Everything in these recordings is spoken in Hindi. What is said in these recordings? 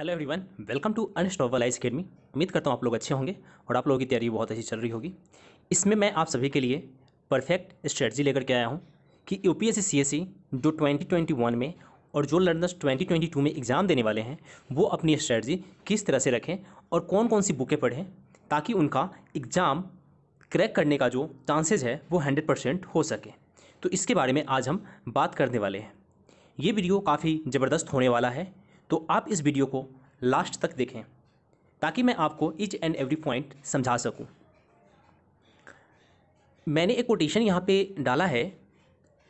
Hello everyone welcome to unstoppables academy उम्मीद करता हूँ आप लोग अच्छे होंगे और आप लोगों की तैयारी बहुत अच्छी चल रही होगी इसमें मैं आप सभी के लिए परफेक्ट स्ट्रेटजी लेकर के आया हूँ कि U P S S C C जो ट्वेंटी ट्वेंटी वन में और जो लर्नर्स ट्वेंटी ट्वेंटी टू में एग्ज़ाम देने वाले हैं वो अपनी स्ट्रेटजी किस तरह से रखें और कौन कौन सी बुकें पढ़ें ताकि उनका एग्ज़ाम क्रैक करने का जो चांसेज है वो हंड्रेड परसेंट हो सके तो इसके बारे में आज हम बात करने वाले हैं ये वीडियो काफ़ी ज़बरदस्त होने वाला है तो आप इस वीडियो को लास्ट तक देखें ताकि मैं आपको ईच एंड एवरी पॉइंट समझा सकूं। मैंने एक कोटेशन यहाँ पे डाला है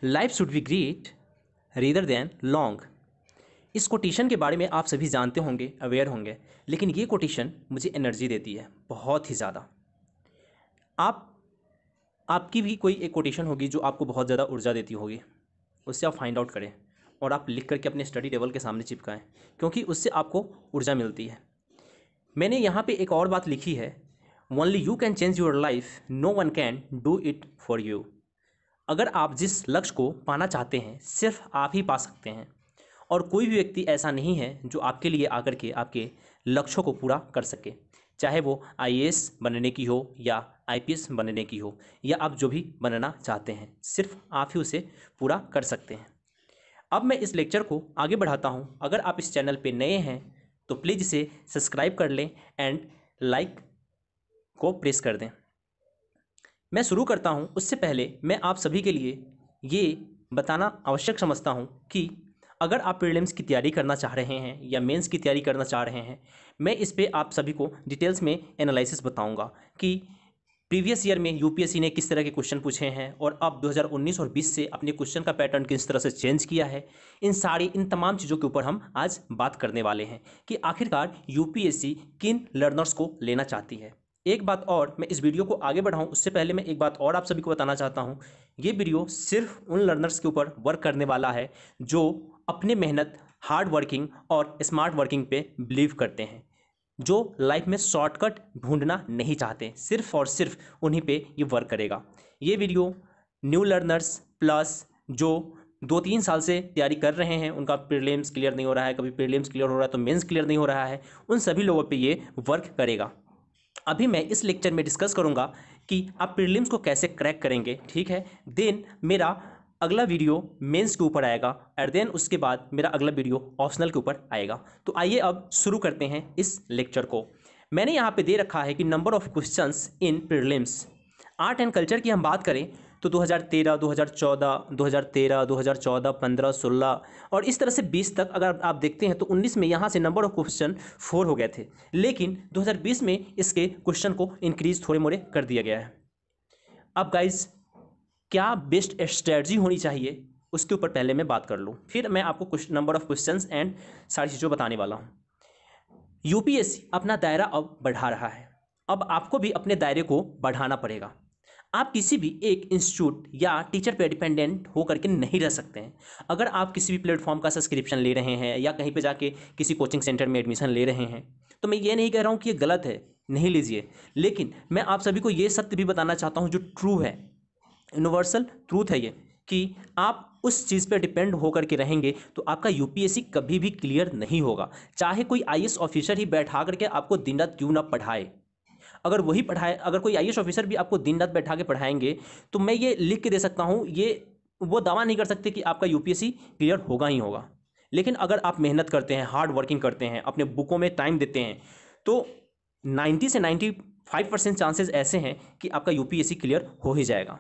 life should be great rather than long इस कोटेशन के बारे में आप सभी जानते होंगे अवेयर होंगे लेकिन ये कोटेशन मुझे एनर्जी देती है बहुत ही ज़्यादा आप आपकी भी कोई एक कोटेशन होगी जो आपको बहुत ज़्यादा ऊर्जा देती होगी उससे आप फाइंड आउट करें और आप लिख करके अपने स्टडी टेबल के सामने चिपकाएं क्योंकि उससे आपको ऊर्जा मिलती है मैंने यहाँ पे एक और बात लिखी है only you can change your life no one can do it for you अगर आप जिस लक्ष्य को पाना चाहते हैं सिर्फ आप ही पा सकते हैं और कोई भी व्यक्ति ऐसा नहीं है जो आपके लिए आकर के आपके लक्ष्यों को पूरा कर सके चाहे वो आई बनने की हो या आई बनने की हो या आप जो भी बनना चाहते हैं सिर्फ आप ही उसे पूरा कर सकते हैं अब मैं इस लेक्चर को आगे बढ़ाता हूँ अगर आप इस चैनल पर नए हैं तो प्लीज़ इसे सब्सक्राइब कर लें एंड लाइक को प्रेस कर दें मैं शुरू करता हूँ उससे पहले मैं आप सभी के लिए ये बताना आवश्यक समझता हूँ कि अगर आप प्रीलिम्स की तैयारी करना चाह रहे हैं या मेंस की तैयारी करना चाह रहे हैं मैं इस पर आप सभी को डिटेल्स में एनालिसिस बताऊंगा कि प्रीवियस ईयर में यूपीएससी ने किस तरह के क्वेश्चन पूछे हैं और अब 2019 और 20 से अपने क्वेश्चन का पैटर्न किस तरह से चेंज किया है इन सारी इन तमाम चीज़ों के ऊपर हम आज बात करने वाले हैं कि आखिरकार यूपीएससी किन लर्नर्स को लेना चाहती है एक बात और मैं इस वीडियो को आगे बढ़ाऊं उससे पहले मैं एक बात और आप सभी को बताना चाहता हूं ये वीडियो सिर्फ उन लर्नर्स के ऊपर वर्क करने वाला है जो अपने मेहनत हार्ड वर्किंग और स्मार्ट वर्किंग पे बिलीव करते हैं जो लाइफ में शॉर्टकट ढूंढना नहीं चाहते सिर्फ और सिर्फ उन्हीं पे ये वर्क करेगा ये वीडियो न्यू लर्नर्स प्लस जो दो तीन साल से तैयारी कर रहे हैं उनका प्रीलिम्स क्लियर नहीं हो रहा है कभी प्रीलिम्स क्लियर हो रहा है तो मेंस क्लियर नहीं हो रहा है उन सभी लोगों पे ये वर्क करेगा अभी मैं इस लेक्चर में डिस्कस करूँगा कि आप प्रीलिम्स को कैसे क्रैक करेंगे ठीक है देन मेरा अगला वीडियो मेंस के ऊपर आएगा एंड देन उसके बाद मेरा अगला वीडियो ऑप्शनल के ऊपर आएगा तो आइए अब शुरू करते हैं इस लेक्चर को मैंने यहाँ पे दे रखा है कि number of questions in prelims art and culture की हम बात करें तो 2013, 2014, 2013, 2014, 15, 16 और इस तरह से 20 तक अगर आप देखते हैं तो 19 में यहाँ से नंबर ऑफ क्वेश्चन फोर हो गए थे लेकिन 2020 में इसके क्वेश्चन को इंक्रीज थोड़े मोड़े कर दिया गया है अब गाइज क्या बेस्ट स्ट्रेटजी होनी चाहिए उसके ऊपर पहले मैं बात कर लूँ फिर मैं आपको कुछ नंबर ऑफ क्वेश्चन एंड सारी चीज़ों बताने वाला हूँ यू अपना दायरा अब बढ़ा रहा है अब आपको भी अपने दायरे को बढ़ाना पड़ेगा आप किसी भी एक इंस्टीट्यूट या टीचर पे डिपेंडेंट होकर के नहीं रह सकते हैं अगर आप किसी भी प्लेटफॉर्म का सब्सक्रिप्शन ले रहे हैं या कहीं पे जाके किसी कोचिंग सेंटर में एडमिशन ले रहे हैं तो मैं ये नहीं कह रहा हूँ कि ये गलत है नहीं लीजिए लेकिन मैं आप सभी को ये सत्य भी बताना चाहता हूँ जो ट्रू है यूनिवर्सल ट्रूथ है ये कि आप उस चीज़ पे डिपेंड होकर के रहेंगे तो आपका यूपीएससी कभी भी क्लियर नहीं होगा चाहे कोई आई ऑफिसर ही बैठा करके आपको दिन रात क्यों ना पढ़ाए अगर वही पढ़ाए अगर कोई आई ऑफिसर भी आपको दिन रात बैठा के पढ़ाएंगे तो मैं ये लिख के दे सकता हूँ ये वो दावा नहीं कर सकते कि आपका यू क्लियर होगा ही होगा लेकिन अगर आप मेहनत करते हैं हार्ड वर्किंग करते हैं अपने बुकों में टाइम देते हैं तो नाइन्टी से नाइन्टी फाइव परसेंट चांसेज ऐसे हैं कि आपका यूपीएससी क्लियर हो ही जाएगा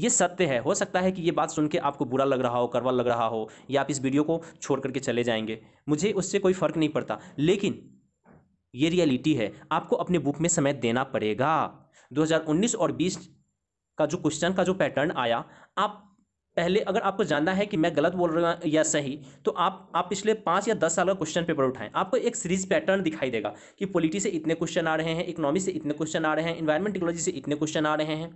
ये सत्य है हो सकता है कि ये बात सुन के आपको बुरा लग रहा हो करवा लग रहा हो या आप इस वीडियो को छोड़ करके चले जाएंगे मुझे उससे कोई फ़र्क नहीं पड़ता लेकिन ये रियलिटी है आपको अपने बुक में समय देना पड़ेगा 2019 और 20 का जो क्वेश्चन का जो पैटर्न आया आप पहले अगर आपको जानना है कि मैं गलत बोल रहा हूँ या सही तो आप आप पिछले पाँच या दस साल का क्वेश्चन पेपर उठाएं आपको एक सीरीज पैटर्न दिखाई देगा कि पॉलिटी से इतने क्वेश्चन आ रहे हैं इकोनॉमी से इतने क्वेश्चन आ रहे हैं इन्वायरमेंट टेक्नोलॉजी से इतने क्वेश्चन आ रहे हैं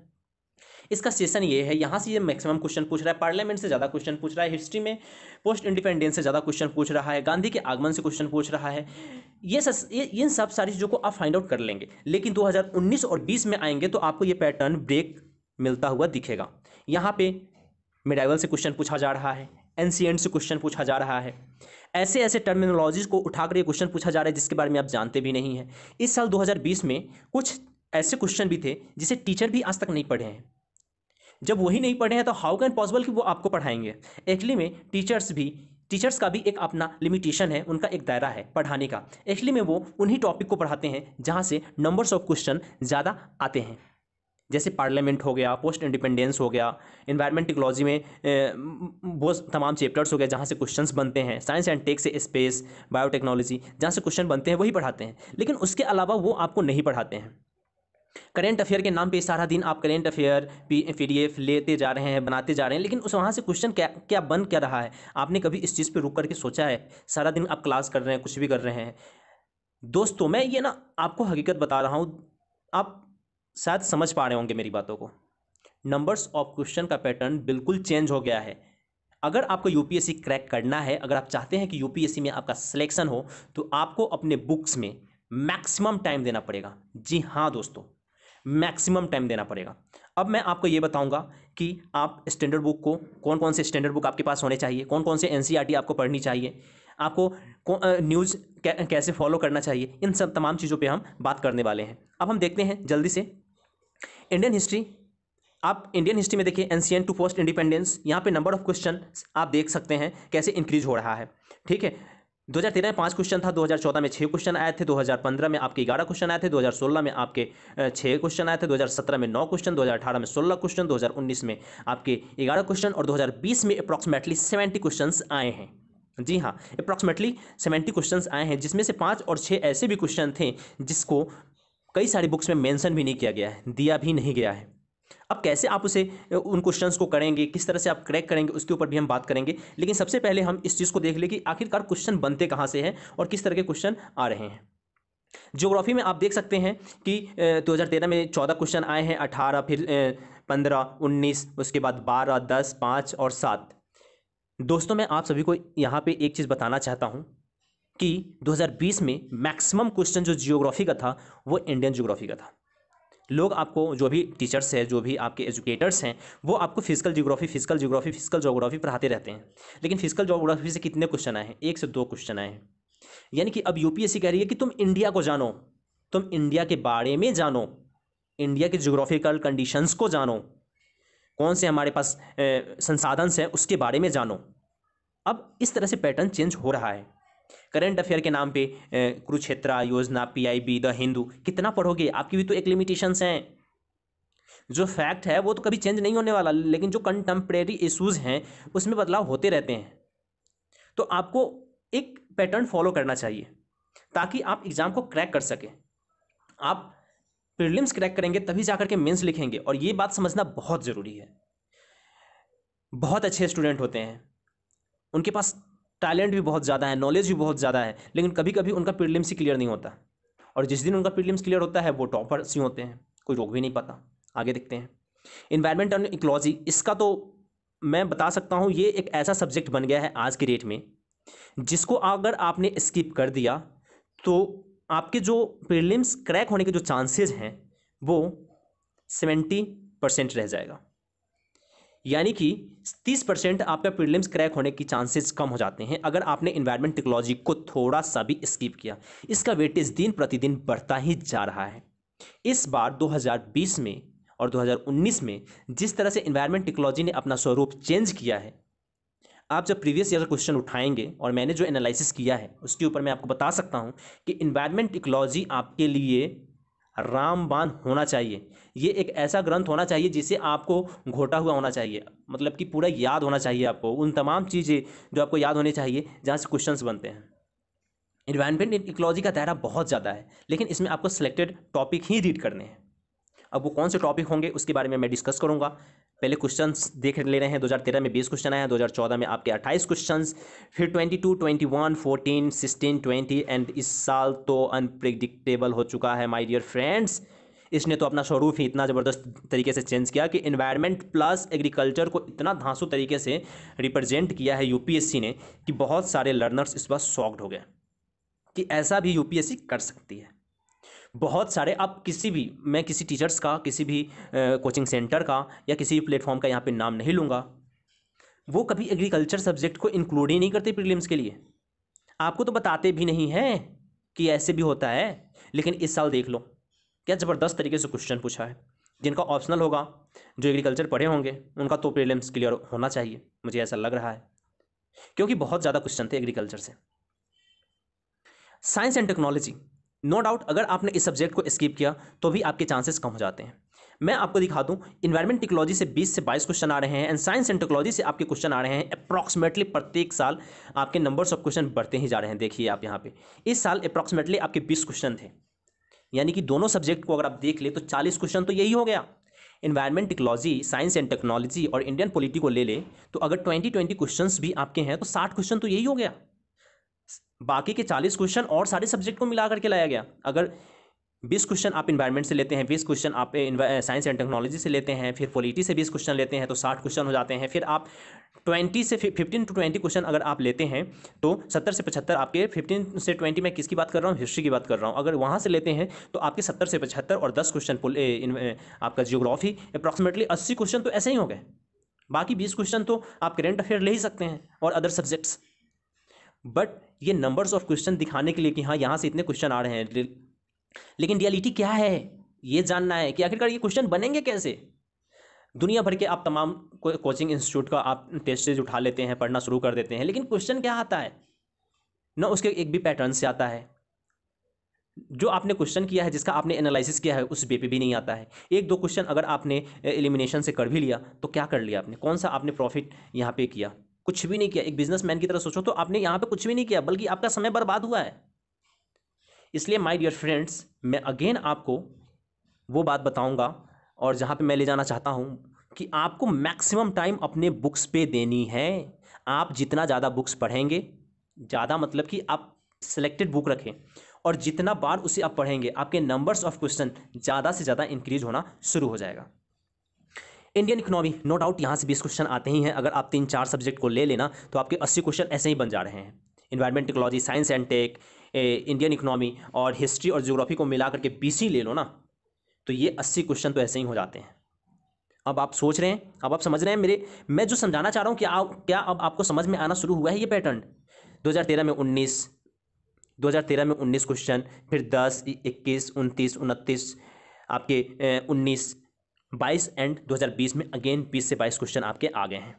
इसका सेशन ये है यहाँ से ये मैक्सिमम क्वेश्चन पूछ रहा है पार्लियामेंट से ज़्यादा क्वेश्चन पूछ रहा है हिस्ट्री में पोस्ट इंडिपेंडेंस से ज़्यादा क्वेश्चन पूछ रहा है गांधी के आगमन से क्वेश्चन पूछ रहा है ये सस ये इन सब सारी चीज़ों को आप फाइंड आउट कर लेंगे लेकिन दो और बीस में आएंगे तो आपको ये पैटर्न ब्रेक मिलता हुआ दिखेगा यहाँ पर मेडाइवल से क्वेश्चन पूछा जा रहा है एन से क्वेश्चन पूछा जा रहा है ऐसे ऐसे टर्मिनोलॉजीज को उठाकर ये क्वेश्चन पूछा जा रहा है जिसके बारे में आप जानते भी नहीं हैं इस साल 2020 में कुछ ऐसे क्वेश्चन भी थे जिसे टीचर भी आज तक नहीं पढ़े हैं जब वही नहीं पढ़े हैं तो हाउ कैन पॉसिबल कि वो आपको पढ़ाएंगे एक्चुअली में टीचर्स भी टीचर्स का भी एक अपना लिमिटेशन है उनका एक दायरा है पढ़ाने का एक्चुअली में वो उन्हीं टॉपिक को पढ़ाते हैं जहाँ से नंबर्स ऑफ क्वेश्चन ज़्यादा आते हैं जैसे पार्लियामेंट हो गया पोस्ट इंडिपेंडेंस हो गया इन्वायरमेंट टेक्नोलॉजी में वो तमाम चैप्टर्स हो गया जहाँ से क्वेश्चंस बनते हैं साइंस एंड टेक से स्पेस बायोटेक्नोलॉजी जहाँ से क्वेश्चन बनते हैं वही पढ़ाते हैं लेकिन उसके अलावा वो आपको नहीं पढ़ाते हैं करेंट अफेयर के नाम पे सारा दिन आप करेंट अफेयर पी पीडीएफ लेते जा रहे हैं बनाते जा रहे हैं लेकिन उस वहाँ से क्वेश्चन क्या क्या बन क्या रहा है आपने कभी इस चीज़ पे रुक करके सोचा है सारा दिन आप क्लास कर रहे हैं कुछ भी कर रहे हैं दोस्तों मैं ये ना आपको हकीकत बता रहा हूँ आप शायद समझ पा रहे होंगे मेरी बातों को नंबर्स ऑफ क्वेश्चन का पैटर्न बिल्कुल चेंज हो गया है अगर आपको यू क्रैक करना है अगर आप चाहते हैं कि यू में आपका सिलेक्शन हो तो आपको अपने बुक्स में मैक्सिमम टाइम देना पड़ेगा जी हाँ दोस्तों मैक्सिमम टाइम देना पड़ेगा अब मैं आपको ये बताऊंगा कि आप स्टैंडर्ड बुक को कौन कौन से स्टैंडर्ड बुक आपके पास होने चाहिए कौन कौन से एन e आपको पढ़नी चाहिए आपको न्यूज़ कै कैसे फॉलो करना चाहिए इन सब तमाम चीज़ों पर हम बात करने वाले हैं अब हम देखते हैं जल्दी से इंडियन हिस्ट्री आप इंडियन हिस्ट्री में देखिए एनसीएन टू पोस्ट इंडिपेंडेंस यहाँ पे नंबर ऑफ क्वेश्चन आप देख सकते हैं कैसे इंक्रीज हो रहा है ठीक है दो हज़ार तेरह में पाँच क्वेश्चन था 2014 में छः क्वेश्चन आए थे 2015 में आपके ग्यारह क्वेश्चन आए थे 2016 में आपके छः क्वेश्चन आए थे 2017 में नौ क्वेश्चन 2018 में सोलह क्वेश्चन 2019 में आपके ग्यारह क्वेश्चन और 2020 में अप्रॉक्सीमेटली सेवेंटी क्वेश्चन आए हैं जी हाँ अप्रॉक्सीमेटली सेवेंटी क्वेश्चन आए हैं जिसमें से पाँच और छः ऐसे भी क्वेश्चन थे जिसको कई सारी बुक्स में मैंशन भी नहीं किया गया है दिया भी नहीं गया है अब कैसे आप उसे उन क्वेश्चंस को करेंगे किस तरह से आप क्रैक करेंगे उसके ऊपर भी हम बात करेंगे लेकिन सबसे पहले हम इस चीज़ को देख लें कि आखिरकार क्वेश्चन बनते कहाँ से हैं और किस तरह के क्वेश्चन आ रहे हैं ज्योग्राफी में आप देख सकते हैं कि 2013 में 14 क्वेश्चन आए हैं 18 फिर 15 19 उसके बाद 12 10 5 और 7 दोस्तों मैं आप सभी को यहाँ पे एक चीज़ बताना चाहता हूँ कि 2020 में मैक्सिमम क्वेश्चन जो जियोग्राफी का था वो इंडियन जियोग्राफी का था लोग आपको जो भी टीचर्स हैं जो भी आपके एजुकेटर्स हैं वो आपको physical geography physical geography physical geography पढ़ाते रहते हैं लेकिन फिजिकल जोग्राफी से कितने क्वेश्चन आए हैं एक से दो क्वेश्चन आए हैं यानी कि अब यूपीएससी कह रही है कि तुम इंडिया को जानो तुम इंडिया के बारे में जानो इंडिया के जोग्राफिकल कंडीशंस को जानो कौन से हमारे पास संसाधन हैं उसके बारे में जानो अब इस तरह से पैटर्न चेंज हो रहा है करंट अफेयर के नाम पे कुरुक्षेत्रा योजना पीआईबी द हिंदू कितना पढ़ोगे आपकी भी तो एक लिमिटेशंस हैं जो फैक्ट है वो तो कभी चेंज नहीं होने वाला लेकिन जो कंटेम्प्रेरी इशूज़ हैं उसमें बदलाव होते रहते हैं तो आपको एक पैटर्न फॉलो करना चाहिए ताकि आप एग्ज़ाम को क्रैक कर सकें आप प्रिलिम्स क्रैक करेंगे तभी जाकर के मेंस लिखेंगे और ये बात समझना बहुत ज़रूरी है बहुत अच्छे स्टूडेंट होते हैं उनके पास टैलेंट भी बहुत ज़्यादा है नॉलेज भी बहुत ज़्यादा है लेकिन कभी कभी उनका प्रीलिम्स ही क्लियर नहीं होता और जिस दिन उनका प्रीलिम्स क्लियर होता है वो टॉपर्स ही होते हैं कोई रोक भी नहीं पाता आगे देखते हैं इन्वायरमेंट एंड इकोलॉजी इसका तो मैं बता सकता हूँ ये एक ऐसा सब्जेक्ट बन गया है आज की डेट में जिसको अगर आपने स्किप कर दिया तो आपके जो प्रीलिम्स क्रैक होने के जो चांसेज हैं वो सेवेंटी परसेंट रह जाएगा यानी कि 30 परसेंट आपका प्रीलिम्स क्रैक होने की चांसेस कम हो जाते हैं अगर आपने इन्वायरमेंट टेक्नोलॉजी को थोड़ा सा भी स्किप किया इसका वेटेज दिन प्रतिदिन बढ़ता ही जा रहा है इस बार 2020 में और 2019 में जिस तरह से इन्वायरमेंट टेक्नोलॉजी ने अपना स्वरूप चेंज किया है आप जब प्रीवियस ईयर का क्वेश्चन उठाएंगे और मैंने जो एनालिसिस किया है उसके ऊपर मैं आपको बता सकता हूँ कि इन्वायरमेंट टेक्नोलॉजी आपके लिए रामबान होना चाहिए ये एक ऐसा ग्रंथ होना चाहिए जिसे आपको घोटा हुआ होना चाहिए मतलब कि पूरा याद होना चाहिए आपको उन तमाम चीज़ें जो आपको याद होनी चाहिए जहाँ से क्वेश्चंस बनते हैं इन्वायरमेंट इकोलॉजी का दायरा बहुत ज़्यादा है लेकिन इसमें आपको सिलेक्टेड टॉपिक ही रीड करने हैं अब वो कौन से टॉपिक होंगे उसके बारे में मैं डिस्कस करूँगा पहले क्वेश्चन देख ले रहे हैं 2013 में 20 क्वेश्चन आया 2014 में आपके 28 क्वेश्चन फिर 22, 21, 14, 16, 20 एंड इस साल तो अनप्रिडिक्टेबल हो चुका है माय डियर फ्रेंड्स इसने तो अपना स्वरूप ही इतना ज़बरदस्त तरीके से चेंज किया कि इन्वायरमेंट प्लस एग्रीकल्चर को इतना धांसू तरीके से रिप्रजेंट किया है यू ने कि बहुत सारे लर्नर्स इस बार सॉक्ड हो गए कि ऐसा भी यू कर सकती है बहुत सारे आप किसी भी मैं किसी टीचर्स का किसी भी कोचिंग सेंटर का या किसी भी प्लेटफॉर्म का यहाँ पे नाम नहीं लूँगा वो कभी एग्रीकल्चर सब्जेक्ट को इंक्लूड ही नहीं करते प्रीलिम्स के लिए आपको तो बताते भी नहीं हैं कि ऐसे भी होता है लेकिन इस साल देख लो क्या ज़बरदस्त तरीके से क्वेश्चन पूछा है जिनका ऑप्शनल होगा जो एग्रीकल्चर पढ़े होंगे उनका तो प्रीलिम्स क्लियर होना चाहिए मुझे ऐसा लग रहा है क्योंकि बहुत ज़्यादा क्वेश्चन थे एग्रीकल्चर से science and technology no doubt अगर आपने इस सब्जेक्ट को स्किप किया तो भी आपके चांसेस कम हो जाते हैं मैं आपको दिखा दूं इन्वायरमेंट टेक्नोलॉजी से 20 से 22 क्वेश्चन आ रहे हैं एंड साइंस एंड टेक्नोलॉजी से आपके क्वेश्चन आ रहे हैं अप्रॉक्सीमेटली प्रत्येक साल आपके नंबर्स ऑफ क्वेश्चन बढ़ते ही जा रहे हैं देखिए आप यहाँ पे इस साल अप्रॉक्सीमेटली आपके बीस क्वेश्चन थे यानी कि दोनों सब्जेक्ट को अगर आप देख ले तो चालीस क्वेश्चन तो यही हो गया environment technology science and technology और इंडियन पॉलिटी को ले लें तो अगर ट्वेंटी ट्वेंटी क्वेश्चन भी आपके हैं तो साठ क्वेश्चन तो यही हो गया बाकी के चालीस क्वेश्चन और सारे सब्जेक्ट को मिला करके लाया गया अगर बीस क्वेश्चन आप इन्वायरमेंट से लेते हैं बीस क्वेश्चन आप साइंस एंड टेक्नोलॉजी से लेते हैं फिर पॉलिटी से बीस क्वेश्चन लेते हैं तो साठ क्वेश्चन हो जाते हैं फिर आप ट्वेंटी से फिफ्टीन टू ट्वेंटी क्वेश्चन अगर आप लेते हैं तो सत्तर से पचहत्तर आपके फिफ्टीन से ट्वेंटी मैं किसकी बात कर रहा हूँ हिस्ट्री की बात कर रहा हूँ अगर वहाँ से लेते हैं तो आपके सत्तर से पचहत्तर और दस क्वेश्चन आपका जियोग्राफी अप्रॉक्सीमेटली अस्सी क्वेश्चन तो ऐसे ही हो गए बाकी बीस क्वेश्चन तो आप करेंट अफेयर ले ही सकते हैं और अदर सब्जेक्ट्स बट ये नंबर्स ऑफ क्वेश्चन दिखाने के लिए कि हाँ यहाँ से इतने क्वेश्चन आ रहे हैं लेकिन रियलिटी क्या है ये जानना है कि आखिरकार ये क्वेश्चन बनेंगे कैसे दुनिया भर के आप तमाम कोचिंग इंस्टीट्यूट का आप टेस्ट उठा लेते हैं पढ़ना शुरू कर देते हैं लेकिन क्वेश्चन क्या आता है ना उसके एक भी पैटर्न से आता है जो आपने क्वेश्चन किया है जिसका आपने एनालिसिस किया है उस बे पे भी नहीं आता है एक दो क्वेश्चन अगर आपने एलिमिनेशन eh, से कर भी लिया तो क्या कर लिया आपने कौन सा आपने प्रॉफिट यहाँ पे किया कुछ भी नहीं किया एक बिजनेसमैन की तरह सोचो तो आपने यहाँ पे कुछ भी नहीं किया बल्कि आपका समय बर्बाद हुआ है इसलिए माय डियर फ्रेंड्स मैं अगेन आपको वो बात बताऊंगा और जहाँ पे मैं ले जाना चाहता हूँ कि आपको मैक्सिमम टाइम अपने बुक्स पे देनी है आप जितना ज़्यादा बुक्स पढ़ेंगे ज़्यादा मतलब कि आप सिलेक्टेड बुक रखें और जितना बार उसे आप पढ़ेंगे आपके नंबर्स ऑफ क्वेश्चन ज़्यादा से ज़्यादा इंक्रीज होना शुरू हो जाएगा इंडियन इकोनॉमी नो डाउट यहाँ से बीस क्वेश्चन आते ही हैं अगर आप तीन चार सब्जेक्ट को ले लेना तो आपके अस्सी क्वेश्चन ऐसे ही बन जा रहे हैं environment technology science and tech Indian economy और हिस्ट्री और जियोग्राफी को मिला करके बीस सी ले लो ना तो ये अस्सी क्वेश्चन तो ऐसे ही हो जाते हैं अब आप सोच रहे हैं अब आप समझ रहे हैं मेरे मैं जो समझाना चाह रहा हूँ कि आप क्या अब आपको समझ में आना शुरू हुआ है ये पैटर्न 2013 में 19 2013 में 19 क्वेश्चन फिर 10 21 29 उनतीस आपके बाईस एंड 2020 में अगेन 20 से 22 क्वेश्चन आपके आ गए हैं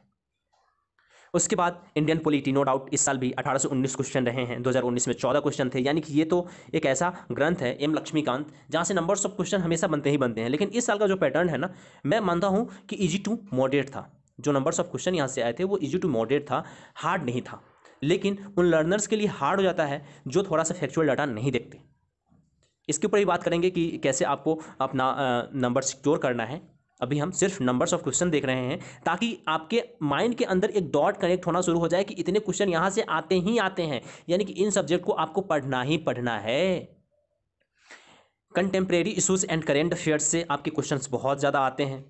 उसके बाद इंडियन पोलिटी नो डाउट इस साल भी 18 से 19 क्वेश्चन रहे हैं 2019 में 14 क्वेश्चन थे यानी कि ये तो एक ऐसा ग्रंथ है एम लक्ष्मीकांत जहाँ से नंबर्स ऑफ क्वेश्चन हमेशा बनते ही बनते हैं लेकिन इस साल का जो पैटर्न है ना मैं मानता हूँ कि ईजी टू मॉडरेट था जो नंबर्स ऑफ क्वेश्चन यहाँ से आए थे वो ईजी टू मॉडरेट था हार्ड नहीं था लेकिन उन लर्नर्स के लिए हार्ड हो जाता है जो थोड़ा सा फैक्चुअल डाटा नहीं देखते इसके ऊपर ही बात करेंगे कि कैसे आपको अपना नंबर सिक्योर करना है अभी हम सिर्फ नंबर्स ऑफ क्वेश्चन देख रहे हैं ताकि आपके माइंड के अंदर एक डॉट कनेक्ट होना शुरू हो जाए कि इतने क्वेश्चन यहाँ से आते ही आते हैं यानी कि इन सब्जेक्ट को आपको पढ़ना ही पढ़ना है contemporary issues and current affairs से आपके क्वेश्चंस बहुत ज़्यादा आते हैं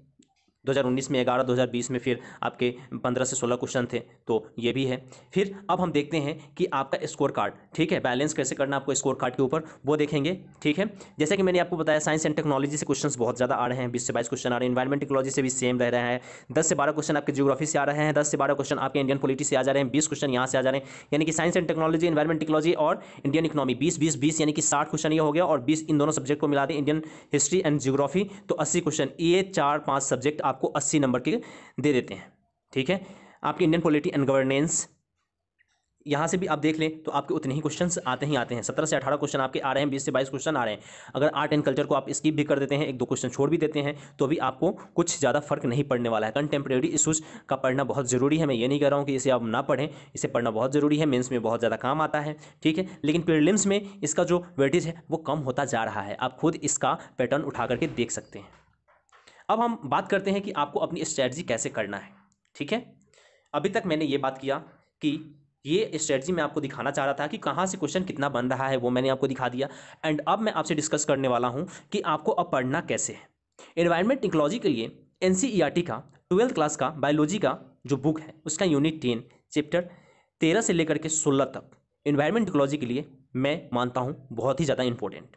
2019 में 11 2020 में फिर आपके 15 से 16 क्वेश्चन थे तो ये भी है फिर अब हम देखते हैं कि आपका स्कोर कार्ड ठीक है बैलेंस कैसे करना आपको स्कोर कार्ड के ऊपर वो देखेंगे ठीक है जैसे कि मैंने आपको बताया साइंस एंड टेक्नोलॉजी से क्वेश्चन बहुत ज़्यादा आ रहे हैं बीस से बाईस क्वेश्चन आ रहे हैं इन्वायरमेंट टेक्नोलॉजी से भी सेम रह रहा है दस से बारह क्वेश्चन आपके जियोग्राफी से आ रहे हैं दस से बारह क्वेश्चन आपके इंडियन पॉलिटी से आ जा रहे हैं बीस क्वेश्चन यहाँ से आ जा रहे हैं यानी कि science and technology environment technology और इंडियन इकोनॉमी बीस बीस बीस यानी कि साठ क्वेश्चन ये हो गया और बीस इन दोनों सब्जेक्ट को मिला दें इंडियन हिस्ट्री एंड जियोग्राफी तो अस्सी क्वेश्चन ये चार पाँच सब्जेक्ट आप आपको अस्सी नंबर के दे देते हैं ठीक है आपकी इंडियन पॉलिटी एंड गवर्नेंस यहाँ से भी आप देख लें तो आपके उतने ही क्वेश्चन आते ही आते हैं सत्रह से अठारह क्वेश्चन आपके आ रहे हैं बीस से बाईस क्वेश्चन आ रहे हैं अगर आर्ट एंड कल्चर को आप स्किप भी कर देते हैं एक दो क्वेश्चन छोड़ भी देते हैं तो भी आपको कुछ ज़्यादा फर्क नहीं पड़ने वाला है कंटेम्प्रेरी इशूज़ का पढ़ना बहुत ज़रूरी है मैं ये नहीं कह रहा हूँ कि इसे आप ना पढ़ें इसे पढ़ना बहुत ज़रूरी है मेन्स में बहुत ज़्यादा काम आता है ठीक है लेकिन प्रिलिम्स में इसका जो वेटेज है वो कम होता जा रहा है आप खुद इसका पैटर्न उठा करके देख सकते हैं अब हम बात करते हैं कि आपको अपनी स्ट्रैटी कैसे करना है ठीक है अभी तक मैंने ये बात किया कि ये स्ट्रेटजी मैं आपको दिखाना चाह रहा था कि कहाँ से क्वेश्चन कितना बन रहा है वो मैंने आपको दिखा दिया एंड अब मैं आपसे डिस्कस करने वाला हूँ कि आपको अब पढ़ना कैसे है इन्वायरमेंट टेक्नोलॉजी के लिए एन e का ट्वेल्थ क्लास का बायोलॉजी का जो बुक है उसका यूनिट टेन चैप्टर तेरह से लेकर के सोलह तक इन्वायरमेंट टेक्नोलॉजी के लिए मैं मानता हूँ बहुत ही ज़्यादा इंपॉर्टेंट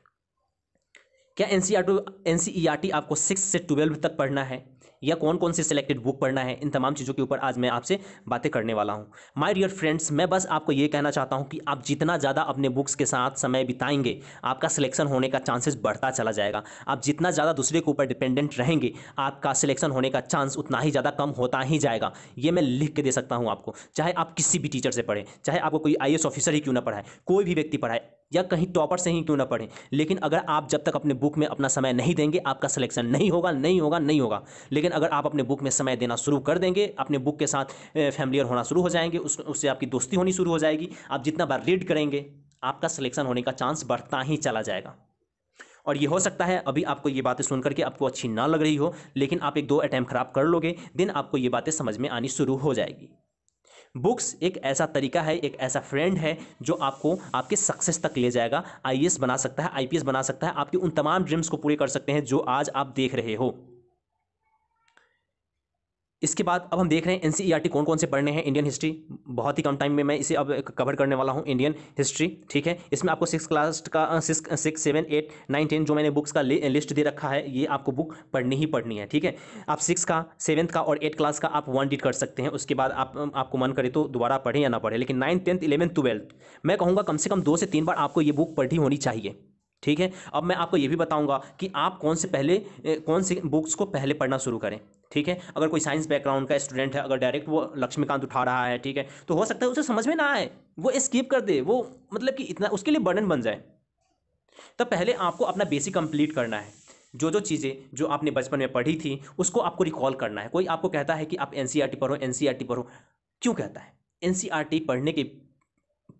क्या N C R to N C E R T आपको सिक्स से ट्वेल्व तक पढ़ना है या कौन कौन सी सिलेक्टेड बुक पढ़ना है इन तमाम चीज़ों के ऊपर आज मैं आपसे बातें करने वाला हूँ माय डियर फ्रेंड्स मैं बस आपको ये कहना चाहता हूँ कि आप जितना ज़्यादा अपने बुक्स के साथ समय बिताएंगे आपका सिलेक्शन होने का चांसेस बढ़ता चला जाएगा आप जितना ज़्यादा दूसरे के ऊपर डिपेंडेंट रहेंगे आपका सिलेक्शन होने का चांस उतना ही ज़्यादा कम होता ही जाएगा ये मैं लिख के दे सकता हूँ आपको चाहे आप किसी भी टीचर से पढ़ें चाहे आपको कोई आई ऑफिसर ही क्यों ना पढ़ाए कोई भी व्यक्ति पढ़ाए या कहीं टॉपर से ही क्यों ना पढ़ें लेकिन अगर आप जब तक अपने बुक में अपना समय नहीं देंगे आपका सिलेक्शन नहीं होगा नहीं होगा नहीं होगा लेकिन अगर आप अपने बुक में समय देना शुरू कर देंगे अपने बुक के साथ फैमिलियर होना शुरू हो जाएंगे उस उससे आपकी दोस्ती होनी शुरू हो जाएगी आप जितना बार रीड करेंगे आपका सिलेक्शन होने का चांस बढ़ता ही चला जाएगा और ये हो सकता है अभी आपको ये बातें सुनकर के आपको अच्छी ना लग रही हो लेकिन आप एक दो अटैम्प्ट खराब कर लोगे दिन आपको ये बातें समझ में आनी शुरू हो जाएगी बुक्स एक ऐसा तरीका है एक ऐसा फ्रेंड है जो आपको आपके सक्सेस तक ले जाएगा आई बना सकता है आई बना सकता है आपके उन तमाम ड्रीम्स को पूरे कर सकते हैं जो आज आप देख रहे हो इसके बाद अब हम देख रहे हैं एन e कौन कौन से पढ़ने हैं इंडियन हिस्ट्री बहुत ही कम टाइम में मैं इसे अब कवर करने वाला हूँ इंडियन हिस्ट्री ठीक है इसमें आपको सिक्स क्लास का six six seven eight nine ten जो मैंने बुक्स का लिस्ट दे रखा है ये आपको बुक पढ़नी ही पढ़नी है ठीक है आप सिक्स का सेवन्थ का और एट क्लास का आप वन डीड कर सकते हैं उसके बाद आप आपको मन करे तो दोबारा पढ़ें या ना पढ़ें लेकिन नाइन्थ टेंथ इलेवंथ ट्वेल्थ मैं कहूँगा कम से कम दो से तीन बार आपको ये बुक पढ़ी होनी चाहिए ठीक है अब मैं आपको ये भी बताऊंगा कि आप कौन से पहले कौन से बुक्स को पहले पढ़ना शुरू करें ठीक है अगर कोई साइंस बैकग्राउंड का स्टूडेंट है अगर डायरेक्ट वो लक्ष्मीकांत उठा रहा है ठीक है तो हो सकता है उसे समझ में ना आए वो स्किप कर दे वो मतलब कि इतना उसके लिए बर्डन बन जाए तब तो पहले आपको अपना बेसिक कंप्लीट करना है जो जो चीज़ें जो आपने बचपन में पढ़ी थी उसको आपको रिकॉल करना है कोई आपको कहता है कि आप एन पढ़ो एन पढ़ो क्यों कहता है एन e पढ़ने के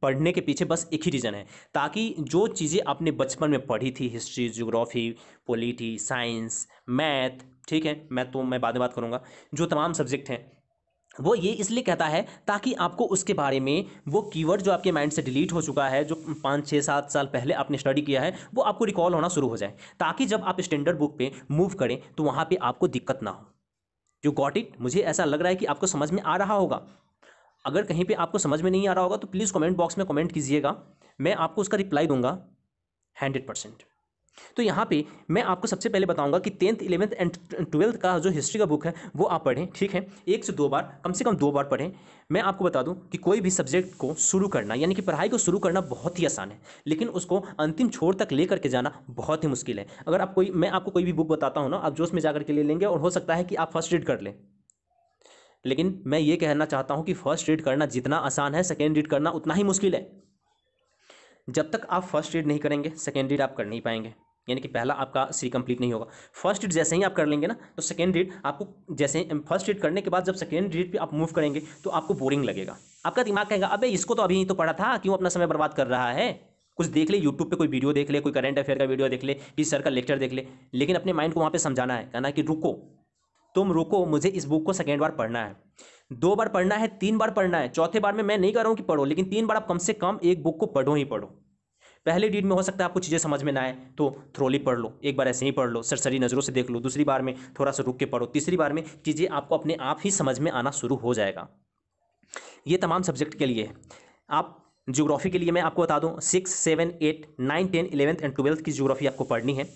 पढ़ने के पीछे बस एक ही रीज़न है ताकि जो चीज़ें आपने बचपन में पढ़ी थी history geography polity science math ठीक है मैथ तो मैं बाद में बात करूँगा जो तमाम सब्जेक्ट हैं वो ये इसलिए कहता है ताकि आपको उसके बारे में वो कीवर्ड जो आपके माइंड से डिलीट हो चुका है जो पाँच छः सात साल पहले आपने स्टडी किया है वो आपको रिकॉल होना शुरू हो जाए ताकि जब आप स्टैंडर्ड बुक पे मूव करें तो वहाँ पे आपको दिक्कत ना हो यू गॉट इट मुझे ऐसा लग रहा है कि आपको समझ में आ रहा होगा अगर कहीं पे आपको समझ में नहीं आ रहा होगा तो प्लीज़ कमेंट बॉक्स में कमेंट कीजिएगा मैं आपको उसका रिप्लाई दूंगा हंड्रेड परसेंट तो यहाँ पे मैं आपको सबसे पहले बताऊंगा कि टेंथ इलेवंथ एंड ट्वेल्थ का जो हिस्ट्री का बुक है वो आप पढ़ें ठीक है एक से दो बार कम से कम दो बार पढ़ें मैं आपको बता दूं कि कोई भी सब्जेक्ट को शुरू करना यानी कि पढ़ाई को शुरू करना बहुत ही आसान है लेकिन उसको अंतिम छोर तक ले करके जाना बहुत ही मुश्किल है अगर आप कोई मैं आपको कोई भी बुक बताता हूँ ना आप जोश में जा करके ले लेंगे और हो सकता है कि आप फर्स्ट रीड कर लें लेकिन मैं ये कहना चाहता हूँ कि फर्स्ट रीड करना जितना आसान है सेकेंड रीड करना उतना ही मुश्किल है जब तक आप फर्स्ट रीड नहीं करेंगे सेकेंड रीड आप कर नहीं पाएंगे यानी कि पहला आपका सी कंप्लीट नहीं होगा फर्स्ट रीड जैसे ही आप कर लेंगे ना तो सेकेंड रीड आपको जैसे फर्स्ट रीड करने के बाद जब सेकेंड रीड पे आप मूव करेंगे तो आपको बोरिंग लगेगा आपका दिमाग कहेगा अबे इसको तो अभी ही तो पढ़ा था क्यों अपना समय बर्बाद कर रहा है कुछ देख ले यूट्यूब पे कोई वीडियो देख ले कोई करंट अफेयर का वीडियो देख ले किसी सर का लेक्चर देख ले लेकिन अपने माइंड को वहाँ पर समझाना है कहना है कि रुको तुम रुको मुझे इस बुक को सेकेंड बार पढ़ना है दो बार पढ़ना है तीन बार पढ़ना है चौथे बार में मैं नहीं कर रहा हूँ कि पढ़ो लेकिन तीन बार आप कम से कम एक बुक को पढ़ो ही पढ़ो पहले डीड में हो सकता है आपको चीज़ें समझ में ना आए तो थ्रोली पढ़ लो एक बार ऐसे ही पढ़ लो सरसरी नज़रों से देख लो दूसरी बार में थोड़ा सा रुक के पढ़ो तीसरी बार में चीज़ें आपको अपने आप ही समझ में आना शुरू हो जाएगा ये तमाम सब्जेक्ट के लिए आप ज्योग्राफी के लिए मैं आपको बता दूँ six seven eight nine ten eleventh and twelfth की ज्योग्राफी आपको पढ़नी है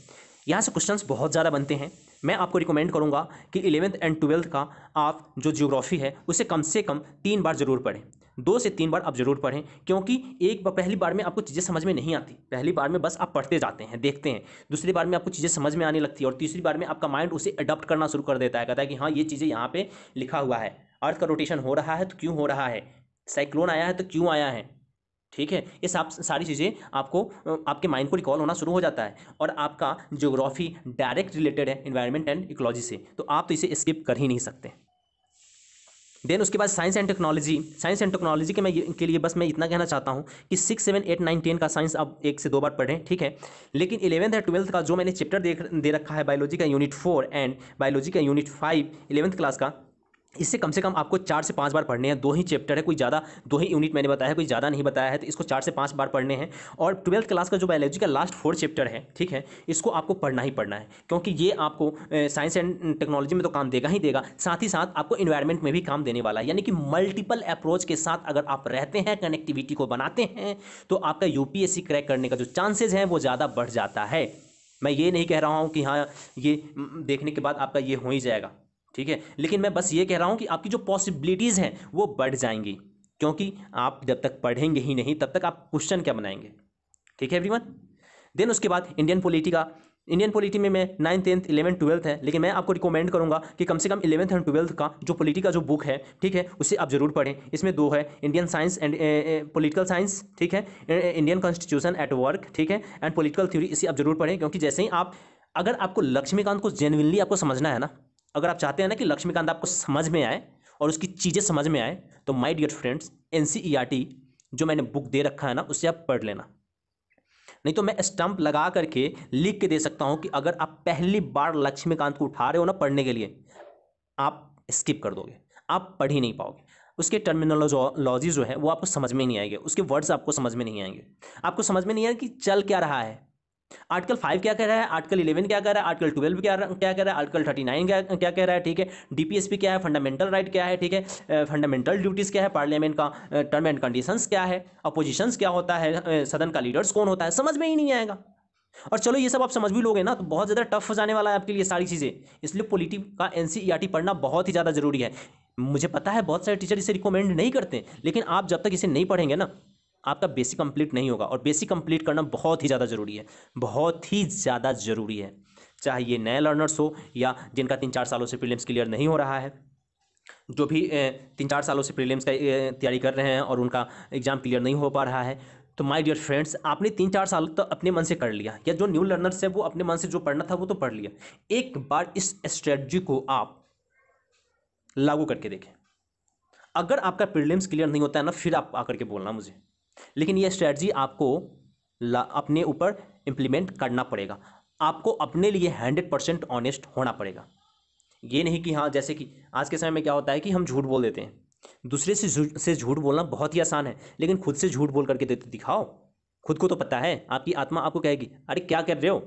यहाँ से क्वेश्चन बहुत ज़्यादा बनते हैं मैं आपको रिकमेंड करूँगा कि इलेवेंथ एंड ट्वेल्थ का आप जो जियोग्राफी है उसे कम से कम तीन बार ज़रूर पढ़ें दो से तीन बार आप ज़रूर पढ़ें क्योंकि एक बार पहली बार में आपको चीज़ें समझ में नहीं आती पहली बार में बस आप पढ़ते जाते हैं देखते हैं दूसरी बार में आपको चीज़ें समझ में आने लगती है और तीसरी बार में आपका माइंड उसे अडॉप्ट करना शुरू कर देता है कहता है कि हाँ ये चीज़ें यहाँ पर लिखा हुआ है अर्थ का रोटेशन हो रहा है तो क्यों हो रहा है साइक्लोन आया है तो क्यों आया है ठीक है ये सब सारी चीज़ें आपको आपके माइंड को रिकॉल होना शुरू हो जाता है और आपका जियोग्राफी डायरेक्ट रिलेटेड है इन्वायरमेंट एंड इकोलॉजी से तो आप तो इसे स्किप कर ही नहीं सकते देन उसके बाद science and technology science and technology के मैं के लिए बस मैं इतना कहना चाहता हूँ कि six seven eight nine ten का साइंस आप एक से दो बार पढ़ें ठीक है लेकिन इलेवंथ और ट्वेल्थ का जो मैंने चैप्टर दे रखा है बायोलॉजी का यूनिट फोर एंड बायोलॉजी का यूनिट फाइव इलेवंथ क्लास का इससे कम से कम आपको चार से पांच बार पढ़ने हैं दो ही चैप्टर है कोई ज़्यादा दो ही यूनिट मैंने बताया है कोई ज़्यादा नहीं बताया है तो इसको चार से पांच बार पढ़ने हैं और ट्वेल्थ क्लास का जो बायोलॉजी का लास्ट फोर चैप्टर है ठीक है इसको आपको पढ़ना ही पढ़ना है क्योंकि ये आपको साइंस एंड टेक्नोलॉजी में तो काम देगा ही देगा साथ ही साथ आपको इन्वायरमेंट में भी काम देने वाला है यानी कि मल्टीपल अप्रोच के साथ अगर आप रहते हैं कनेक्टिविटी को बनाते हैं तो आपका यू क्रैक करने का जो चांसेज हैं वो ज़्यादा बढ़ जाता है मैं ये नहीं कह रहा हूँ कि हाँ ये देखने के बाद आपका ये हो ही जाएगा ठीक है लेकिन मैं बस ये कह रहा हूँ कि आपकी जो पॉसिबिलिटीज़ हैं वो बढ़ जाएंगी क्योंकि आप जब तक पढ़ेंगे ही नहीं तब तक आप क्वेश्चन क्या बनाएंगे ठीक है एवरीवन देन उसके बाद इंडियन पॉलिटी का इंडियन पॉलिटी में मैं नाइन टेंथ इलेवंथ ट्वेल्थ है लेकिन मैं आपको रिकमेंड करूंगा कि कम से कम इलेवंथ एंड ट्वेल्थ का जो पॉलिटी का जो बुक है ठीक है उसे आप जरूर पढ़ें इसमें दो है Indian science and political science ठीक है इंडियन कॉन्स्टिट्यूशन एट वर्क ठीक है एंड पोलिटिकल थ्योरी इसे आप जरूर पढ़ें क्योंकि जैसे ही आप अगर आपको लक्ष्मीकांत को जेनविनली आपको समझना है ना अगर आप चाहते हैं ना कि लक्ष्मीकांत आपको समझ में आए और उसकी चीज़ें समझ में आए तो माई डियर फ्रेंड्स एन जो मैंने बुक दे रखा है ना उसे आप पढ़ लेना नहीं तो मैं स्टंप लगा करके लिख के दे सकता हूँ कि अगर आप पहली बार लक्ष्मीकांत को उठा रहे हो ना पढ़ने के लिए आप स्किप कर दोगे आप पढ़ ही नहीं पाओगे उसके टर्मिनोलॉजी जो है वो आपको समझ में नहीं आएंगे उसके वर्ड्स आपको समझ में नहीं आएंगे आपको समझ में नहीं आएगा कि चल क्या रहा है आर्टिकल फाइव क्या कह रहा है आर्टिकल इलेवन क्या कह रहा है आर्टिकल ट्वेल्व क्या क्या कह रहा है आर्टिकल थर्टी नाइन क्या क्या कह रहा है ठीक है डीपीएसपी क्या है फंडामेंटल राइट right क्या है ठीक है फंडामेंटल ड्यूटीज़ क्या है पार्लियामेंट का टर्म एंड कंडीशंस क्या है अपोजिशंस क्या होता है सदन का लीडर्स कौन होता है समझ में ही नहीं आएगा और चलो ये सब आप समझ भी लोगे ना तो बहुत ज़्यादा टफ हो जाने वाला है आपके लिए सारी चीज़ें इसलिए पोलिटिक का एन e पढ़ना बहुत ही ज़्यादा ज़रूरी है मुझे पता है बहुत सारे टीचर इसे रिकमेंड नहीं करते लेकिन आप जब तक इसे नहीं पढ़ेंगे ना आपका बेसिक कंप्लीट नहीं होगा और बेसिक कंप्लीट करना बहुत ही ज़्यादा ज़रूरी है बहुत ही ज़्यादा ज़रूरी है चाहे ये नए लर्नर्स हो या जिनका तीन चार सालों से प्रीलिम्स क्लियर नहीं हो रहा है जो भी तीन चार सालों से प्रीलिम्स का तैयारी कर रहे हैं और उनका एग्ज़ाम क्लियर नहीं हो पा रहा है तो माय डियर फ्रेंड्स आपने तीन चार साल तक तो अपने मन से कर लिया या जो न्यू लर्नर्स है वो अपने मन से जो पढ़ना था वो तो पढ़ लिया एक बार इस स्ट्रेटजी को आप लागू करके देखें अगर आपका प्रीलिम्स क्लियर नहीं होता है ना फिर आप आकर के बोलना मुझे लेकिन ये स्ट्रैटी आपको अपने ऊपर इम्प्लीमेंट करना पड़ेगा आपको अपने लिए हंड्रेड परसेंट ऑनेस्ट होना पड़ेगा ये नहीं कि हाँ जैसे कि आज के समय में क्या होता है कि हम झूठ बोल देते हैं दूसरे से से झूठ बोलना बहुत ही आसान है लेकिन खुद से झूठ बोल करके देते दिखाओ खुद को तो पता है आपकी आत्मा आपको कहेगी अरे क्या कर रहे हो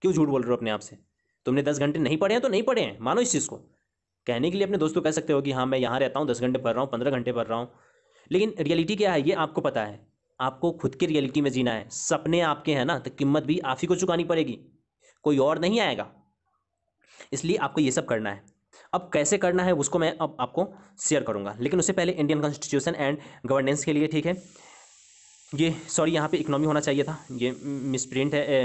क्यों झूठ बोल रहे हो अपने आप से तुमने दस घंटे नहीं पढ़े हैं तो नहीं पढ़े हैं मानो इस चीज़ को कहने के लिए अपने दोस्तों कह सकते हो कि हाँ मैं यहाँ रहता हूँ दस घंटे पढ़ रहा हूँ पंद्रह घंटे पढ़ रहा हूँ लेकिन रियलिटी क्या है ये आपको पता है आपको खुद की रियलिटी में जीना है सपने आपके हैं ना तो कीमत भी आप ही को चुकानी पड़ेगी कोई और नहीं आएगा इसलिए आपको ये सब करना है अब कैसे करना है उसको मैं अब आपको शेयर करूंगा लेकिन उससे पहले इंडियन कॉन्स्टिट्यूशन एंड गवर्नेंस के लिए ठीक है ये सॉरी यहाँ पे इकोनॉमी होना चाहिए था ये मिसप्रिंट है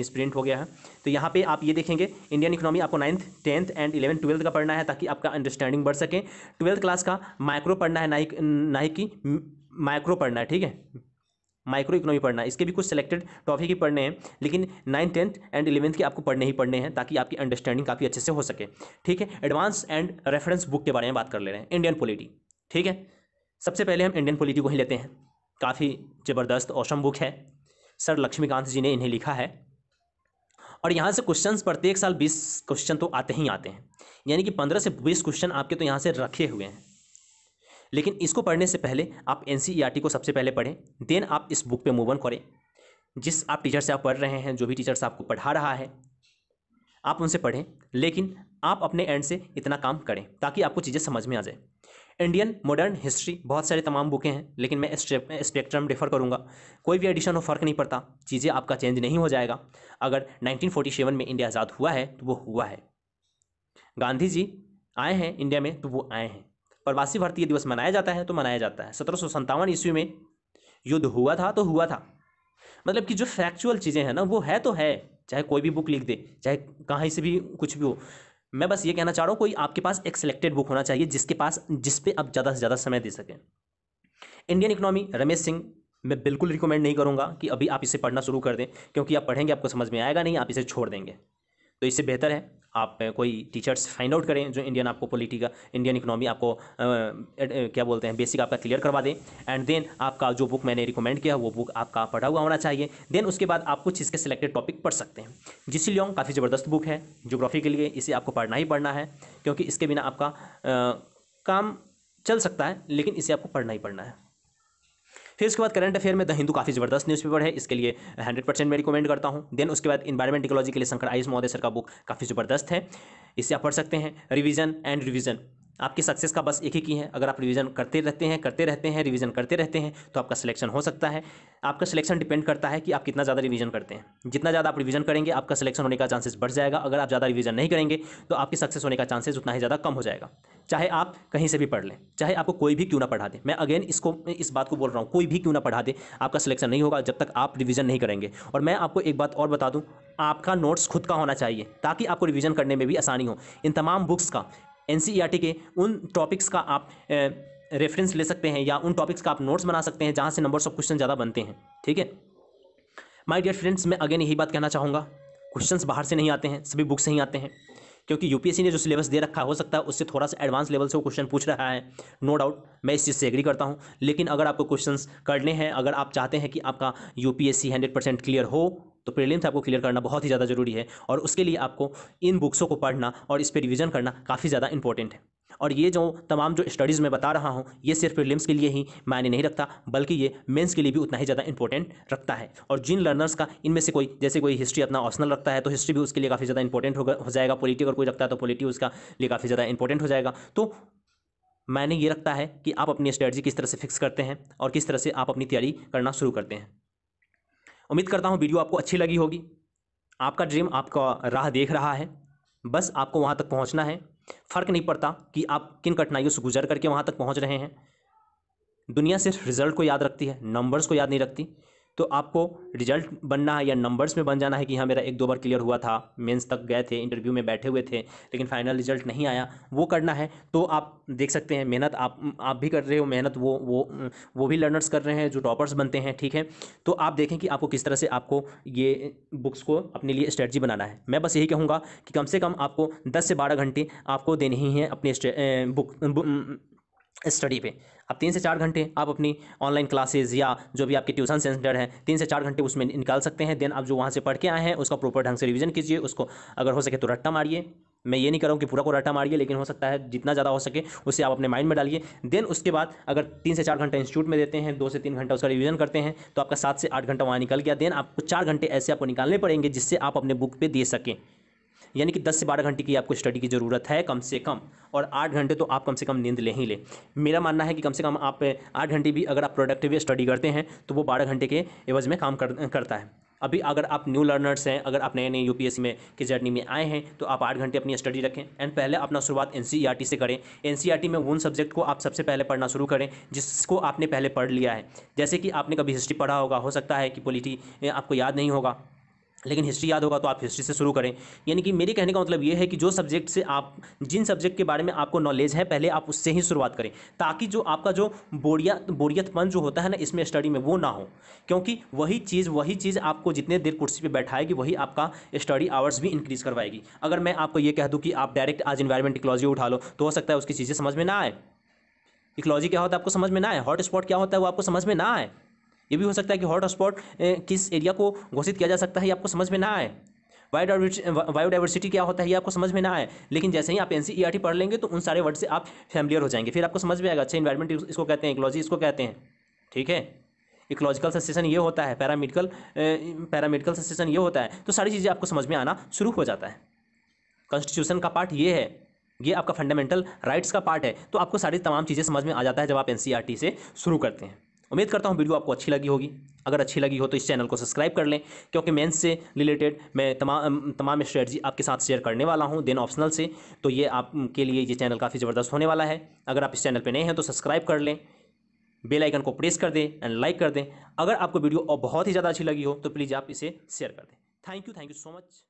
मिसप्रिंट हो गया है तो यहाँ पे आप ये देखेंगे इंडियन इकोनॉमी आपको ninth tenth and eleven twelfth का पढ़ना है ताकि आपका अंडरस्टैंडिंग बढ़ सके ट्वेल्थ क्लास का माइक्रो पढ़ना है ना ही ना ही कि माइक्रो पढ़ना है ठीक है माइक्रो इकोनॉमी पढ़ना है इसके भी कुछ सेलेक्टेड टॉपिक ही पढ़ने हैं लेकिन नाइन्थ टेंथ एंड इलेवंथ के आपको पढ़ने ही पढ़ने हैं ताकि आपकी अंडरस्टैंडिंग काफ़ी अच्छे से हो सके ठीक है एडवांस एंड रेफरेंस बुक के बारे में बात कर ले रहे हैं इंडियन पॉलिटी ठीक है सबसे पहले हम इंडियन पॉलिटी को ही लेते हैं काफ़ी ज़बरदस्त औसम बुक है सर लक्ष्मीकांत जी ने इन्हें लिखा है और यहाँ से क्वेश्चन प्रत्येक साल बीस क्वेश्चन तो आते ही आते हैं यानी कि पंद्रह से बीस क्वेश्चन आपके तो यहाँ से रखे हुए हैं लेकिन इसको पढ़ने से पहले आप एन e को सबसे पहले पढ़ें देन आप इस बुक पर मूव ऑन करें जिस आप टीचर से आप पढ़ रहे हैं जो भी टीचर से आपको पढ़ा रहा है आप उनसे पढ़ें लेकिन आप अपने एंड से इतना काम करें ताकि आपको चीज़ें समझ में आ जाए इंडियन मॉडर्न हिस्ट्री बहुत सारे तमाम बुकें हैं लेकिन मैं स्पेक्ट्रम डिफर करूंगा कोई भी एडिशन हो फ़र्क नहीं पड़ता चीज़ें आपका चेंज नहीं हो जाएगा अगर 1947 में इंडिया आज़ाद हुआ है तो वो हुआ है गांधी जी आए हैं इंडिया में तो वो आए हैं प्रवासी भारतीय दिवस मनाया जाता है तो मनाया जाता है सत्रह सौ ईस्वी में युद्ध हुआ था तो हुआ था मतलब कि जो फैक्चुअल चीज़ें हैं ना वो है तो है चाहे कोई भी बुक लिख दे चाहे कहीं से भी कुछ भी हो मैं बस ये कहना चाह रहा हूँ कोई आपके पास एक सिलेक्टेड बुक होना चाहिए जिसके पास जिस पे आप ज़्यादा से ज़्यादा समय दे सकें इंडियन इकोनॉमी रमेश सिंह मैं बिल्कुल रिकमेंड नहीं करूँगा कि अभी आप इसे पढ़ना शुरू कर दें क्योंकि आप पढ़ेंगे आपको समझ में आएगा नहीं आप इसे छोड़ देंगे तो इससे बेहतर है आप कोई टीचर्स फाइंड आउट करें जो इंडियन आपको पॉलिटी का इंडियन इकोनॉमी आपको आ, क्या बोलते हैं बेसिक आपका क्लियर करवा दें एंड देन आपका जो बुक मैंने रिकमेंड किया वो बुक आपका पढ़ा हुआ होना चाहिए देन उसके बाद आप कुछ इसके सिलेक्टेड टॉपिक पढ़ सकते हैं जिसी लियोंग काफ़ी ज़बरदस्त बुक है जोग्राफी के लिए इसे आपको पढ़ना ही पढ़ना है क्योंकि इसके बिना आपका आ, काम चल सकता है लेकिन इसे आपको पढ़ना ही पढ़ना है फिर उसके बाद करंट अफेयर में द हिंदू काफ़ी ज़बरदस्त न्यूज़पेपर है इसके लिए हंड्रेड परसेंट मैं रिकमेंड करता हूँ देन उसके बाद इन्वायरमेंट के लिए शंकर आयुष महोदय सर का बुक काफ़ी ज़बरदस्त है इससे आप पढ़ सकते हैं रिविजन एंड रिविजन आपकी सक्सेस का बस एक ही की है अगर आप रिवीजन करते रहते हैं करते रहते हैं रिवीजन करते रहते हैं तो आपका सिलेक्शन हो सकता है आपका सिलेक्शन डिपेंड करता है कि आप कितना ज़्यादा रिवीजन करते हैं जितना ज़्यादा आप रिवीजन करेंगे आपका सिलेक्शन होने का चांसेस बढ़ जाएगा अगर आप ज़्यादा रिवीजन नहीं करेंगे तो आपकी सक्सेस होने का चांसेस उतना ही ज़्यादा कम हो जाएगा चाहे आप कहीं से भी पढ़ लें चाहे आपको कोई भी क्यों ना पढ़ा दे मैं अगेन इसको इस बात को बोल रहा हूँ कोई भी क्यों ना पढ़ा दे आपका सिलेक्शन नहीं होगा जब तक आप रिवीजन नहीं करेंगे और मैं आपको एक बात और बता दूँ आपका नोट्स खुद का होना चाहिए ताकि आपको रिवीजन करने में भी आसानी हो इन तमाम बुक्स का एन e के उन टॉपिक्स का आप रेफरेंस ले सकते हैं या उन टॉपिक्स का आप नोट्स बना सकते हैं जहाँ से नंबर्स ऑफ क्वेश्चन ज़्यादा बनते हैं ठीक है माय डियर फ्रेंड्स मैं अगेन यही बात कहना चाहूँगा क्वेश्चंस बाहर से नहीं आते हैं सभी बुक से ही आते हैं क्योंकि यूपीएससी ने जो सिलेबस दे रखा हो सकता है उससे थोड़ा सा एडवांस लेवल से वो क्वेश्चन पूछ रहा है नो no डाउट मैं इस चीज़ से एग्री करता हूँ लेकिन अगर आपको क्वेश्चंस करने हैं अगर आप चाहते हैं कि आपका यूपीएससी 100 परसेंट क्लियर हो तो प्रीलिम्स आपको क्लियर करना बहुत ही ज़्यादा ज़रूरी है और उसके लिए आपको इन बुक्सों को पढ़ना और इस पर रिविज़न करना काफ़ी ज़्यादा इंपॉर्टेंट है और ये जो तमाम जो स्टडीज़ मैं बता रहा हूँ ये सिर्फ प्रीलिम्स के लिए ही मायने नहीं रखता बल्कि ये मेंस के लिए भी उतना ही ज़्यादा इंपॉर्टेंट रखता है और जिन लर्नर्स का इनमें से कोई जैसे कोई हिस्ट्री अपना ऑप्शनल रखता है तो हिस्ट्री भी उसके लिए काफ़ी ज़्यादा इंपॉर्टेंट हो, हो जाएगा पॉलिटी अगर कोई रखता है तो पॉलिटी उसका लिए काफ़ी ज़्यादा इंपॉर्टेंट हो जाएगा तो मैंने ये रखता है कि आप अपनी स्ट्रेटजी किस तरह से फिक्स करते हैं और किस तरह से आप अपनी तैयारी करना शुरू करते हैं उम्मीद करता हूँ वीडियो आपको अच्छी लगी होगी आपका ड्रीम आपका राह देख रहा है बस आपको वहाँ तक पहुँचना है फ़र्क नहीं पड़ता कि आप किन कठिनाइयों से गुजर करके वहाँ तक पहुँच रहे हैं दुनिया सिर्फ रिजल्ट को याद रखती है नंबर्स को याद नहीं रखती तो आपको रिजल्ट बनना है या नंबर्स में बन जाना है कि हाँ मेरा एक दो बार क्लियर हुआ था मेंस तक गए थे इंटरव्यू में बैठे हुए थे लेकिन फाइनल रिजल्ट नहीं आया वो करना है तो आप देख सकते हैं मेहनत आप आप भी कर रहे हो मेहनत वो वो वो भी लर्नर्स कर रहे हैं जो टॉपर्स बनते हैं ठीक है तो आप देखें कि आपको किस तरह से आपको ये बुक्स को अपने लिए स्ट्रेटजी बनाना है मैं बस यही कहूँगा कि कम से कम आपको दस से बारह घंटे आपको देने ही हैं अपने बुक स्टडी पे आप तीन से चार घंटे आप अपनी ऑनलाइन क्लासेज या जो भी आपके ट्यूशन सेंटर हैं तीन से चार घंटे उसमें निकाल सकते हैं देन आप जो वहाँ से पढ़ के आए हैं उसका प्रॉपर ढंग से रिवीजन कीजिए उसको अगर हो सके तो रट्टा मारिए मैं ये नहीं कर रहा हूँ कि पूरा को रट्टा मारिए लेकिन हो सकता है जितना ज़्यादा हो सके उसे आप अपने माइंड में डालिए देन उसके बाद अगर तीन से चार घंटा इंस्टीट्यूट में देते हैं दो से तीन घंटा उसका रिवीजन करते हैं तो आपका सात से आठ घंटा वहाँ निकल गया देन आपको चार घंटे ऐसे आपको निकालने पड़ेंगे जिससे आप अपने बुक पर दे सकें यानी कि 10 से 12 घंटे की आपको स्टडी की ज़रूरत है कम से कम और आठ घंटे तो आप कम से कम नींद ले ही लें मेरा मानना है कि कम से कम आप आठ घंटे भी अगर आप प्रोडक्टिव स्टडी करते हैं तो वो बारह घंटे के एवज में काम कर, करता है अभी अगर आप न्यू लर्नर्स हैं अगर आप नए नए यू में की जर्नी में आए हैं तो आप आठ घंटे अपनी स्टडी रखें एंड पहले अपना शुरुआत एन e से करें एन e में उन सब्जेक्ट को आप सबसे पहले पढ़ना शुरू करें जिसको आपने पहले पढ़ लिया है जैसे कि आपने कभी हिस्ट्री पढ़ा होगा हो सकता है कि पोलिटी आपको याद नहीं होगा लेकिन हिस्ट्री याद होगा तो आप हिस्ट्री से शुरू करें यानी कि मेरे कहने का मतलब ये है कि जो सब्जेक्ट से आप जिन सब्जेक्ट के बारे में आपको नॉलेज है पहले आप उससे ही शुरुआत करें ताकि जो आपका जो बोरिया बोरियतपन जो होता है ना इसमें स्टडी में वो ना हो क्योंकि वही चीज़ वही चीज़ आपको जितने देर कुर्सी पर बैठाएगी वही आपका स्टडी आवर्स भी इंक्रीज़ करवाएगी अगर मैं आपको ये कह दूँ कि आप डायरेक्ट आज इन्वायरमेंट इकोलॉजी उठा लो तो हो सकता है उसकी चीज़ें समझ में ना आए इकोलॉजी क्या होता है आपको समझ में ना आए हॉट स्पॉट क्या होता है वो आपको समझ में ना आए ये भी हो सकता है कि हॉट स्पॉट किस एरिया को घोषित किया जा सकता है ये आपको समझ में ना आए बायोडाइवर्सिटी क्या होता है ये आपको समझ में ना आए लेकिन जैसे ही आप एन सी पढ़ लेंगे तो उन सारे वर्ड से आप फैमिलियर हो जाएंगे फिर आपको समझ में आएगा अच्छा इन्वायरमेंट इसको कहते हैं इकोलॉजी इसको कहते हैं ठीक है इकोलॉजिकल सस्टेशन ये होता है पैरामेडिकल पैरामेडिकल सेशन ये होता है तो सारी चीज़ें आपको समझ में आना शुरू हो जाता है कॉन्स्टिट्यूशन का पार्ट ये है ये आपका फंडामेंटल राइट्स का पार्ट है तो आपको सारी तमाम चीज़ें समझ में आ जाता है जब आप एन से शुरू करते हैं उम्मीद करता हूँ वीडियो आपको अच्छी लगी होगी अगर अच्छी लगी हो तो इस चैनल को सब्सक्राइब कर लें क्योंकि मेंस से रिलेटेड मैं तमाम तमाम स्ट्रेटजी आपके साथ शेयर करने वाला हूँ देन ऑप्शनल से तो ये आपके लिए ये चैनल काफ़ी ज़बरदस्त होने वाला है अगर आप इस चैनल पर नए हैं तो सब्सक्राइब कर लें बेल आइकन को प्रेस कर दें एंड लाइक कर दें अगर आपको वीडियो और बहुत ही ज़्यादा अच्छी लगी हो तो प्लीज़ आप इसे शेयर कर दें thank you thank you so much